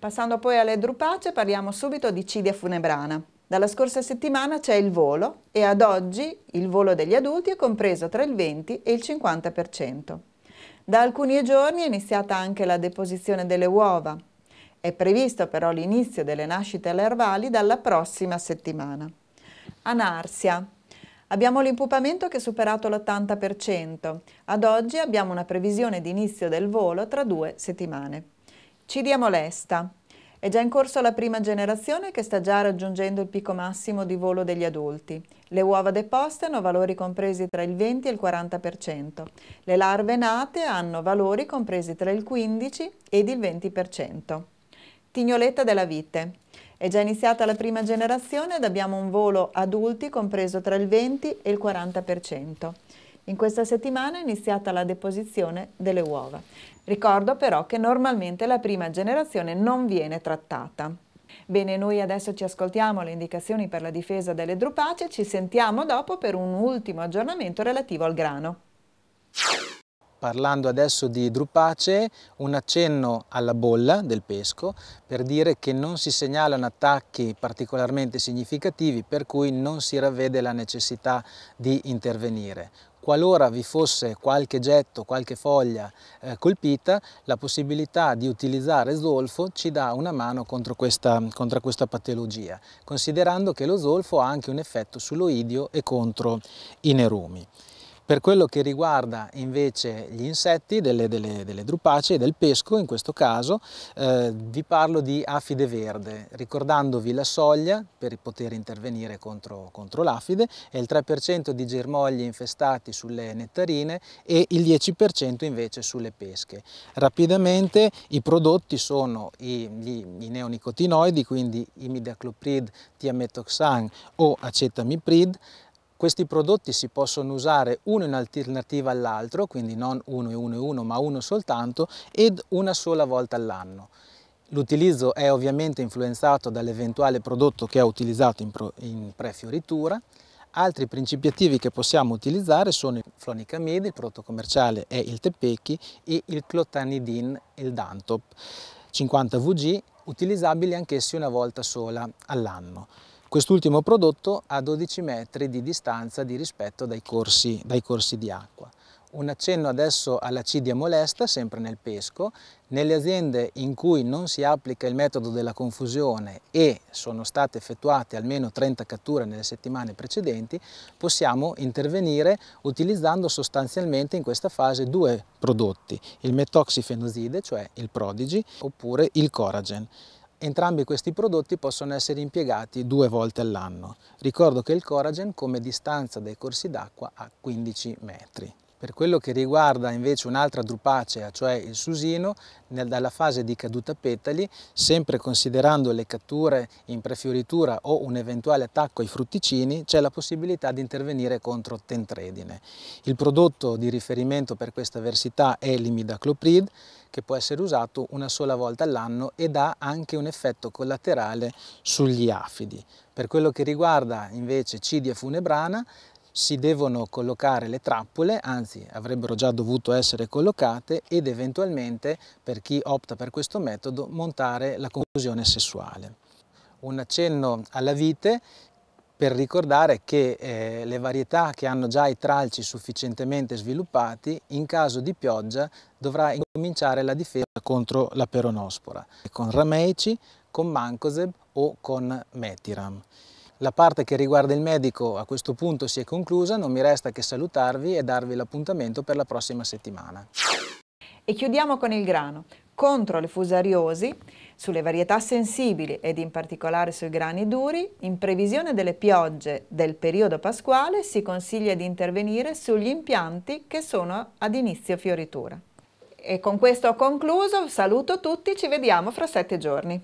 Passando poi alle drupace parliamo subito di Cidia funebrana. Dalla scorsa settimana c'è il volo e ad oggi il volo degli adulti è compreso tra il 20 e il 50%. Da alcuni giorni è iniziata anche la deposizione delle uova. È previsto però l'inizio delle nascite allervali dalla prossima settimana. Anarsia. Abbiamo l'impupamento che è superato l'80%. Ad oggi abbiamo una previsione di inizio del volo tra due settimane. Cidia Molesta. È già in corso la prima generazione che sta già raggiungendo il picco massimo di volo degli adulti. Le uova deposte hanno valori compresi tra il 20 e il 40%. Le larve nate hanno valori compresi tra il 15 ed il 20%. Tignoletta della vite. È già iniziata la prima generazione ed abbiamo un volo adulti compreso tra il 20 e il 40%. In questa settimana è iniziata la deposizione delle uova. Ricordo però che normalmente la prima generazione non viene trattata. Bene, noi adesso ci ascoltiamo le indicazioni per la difesa delle drupace, ci sentiamo dopo per un ultimo aggiornamento relativo al grano. Parlando adesso di drupacee, un accenno alla bolla del pesco per dire che non si segnalano attacchi particolarmente significativi per cui non si ravvede la necessità di intervenire qualora vi fosse qualche getto, qualche foglia eh, colpita, la possibilità di utilizzare zolfo ci dà una mano contro questa, contro questa patologia, considerando che lo zolfo ha anche un effetto sull'oidio e contro i nerumi. Per quello che riguarda invece gli insetti, delle, delle, delle drupacee, del pesco in questo caso, eh, vi parlo di afide verde, ricordandovi la soglia per poter intervenire contro, contro l'afide è il 3% di germogli infestati sulle nettarine e il 10% invece sulle pesche. Rapidamente i prodotti sono i, gli, i neonicotinoidi, quindi imidacloprid, tiametoxan o acetamiprid, questi prodotti si possono usare uno in alternativa all'altro, quindi non uno e uno e uno, ma uno soltanto, ed una sola volta all'anno. L'utilizzo è ovviamente influenzato dall'eventuale prodotto che ho utilizzato in, in prefioritura. Altri principi attivi che possiamo utilizzare sono il flonicamide, il prodotto commerciale è il tepecchi, e il clotanidin, il Dantop, 50 VG, utilizzabili anch'essi una volta sola all'anno. Quest'ultimo prodotto ha 12 metri di distanza di rispetto dai corsi, dai corsi di acqua. Un accenno adesso alla cidia molesta, sempre nel pesco, nelle aziende in cui non si applica il metodo della confusione e sono state effettuate almeno 30 catture nelle settimane precedenti, possiamo intervenire utilizzando sostanzialmente in questa fase due prodotti, il metoxifenoside, cioè il Prodigy, oppure il Coragen. Entrambi questi prodotti possono essere impiegati due volte all'anno. Ricordo che il Coragen come distanza dai corsi d'acqua ha 15 metri. Per quello che riguarda invece un'altra drupacea, cioè il susino, nel, dalla fase di caduta petali, sempre considerando le catture in prefioritura o un eventuale attacco ai frutticini, c'è la possibilità di intervenire contro tentredine. Il prodotto di riferimento per questa avversità è l'imidacloprid, che può essere usato una sola volta all'anno ed ha anche un effetto collaterale sugli afidi. Per quello che riguarda invece Cidia funebrana, si devono collocare le trappole, anzi avrebbero già dovuto essere collocate ed eventualmente per chi opta per questo metodo montare la conclusione sessuale. Un accenno alla vite per ricordare che eh, le varietà che hanno già i tralci sufficientemente sviluppati in caso di pioggia dovrà incominciare la difesa contro la peronospora con rameici, con mancozeb o con metiram. La parte che riguarda il medico a questo punto si è conclusa, non mi resta che salutarvi e darvi l'appuntamento per la prossima settimana. E chiudiamo con il grano. Contro le fusariosi, sulle varietà sensibili ed in particolare sui grani duri, in previsione delle piogge del periodo pasquale si consiglia di intervenire sugli impianti che sono ad inizio fioritura. E con questo ho concluso, saluto tutti, ci vediamo fra sette giorni.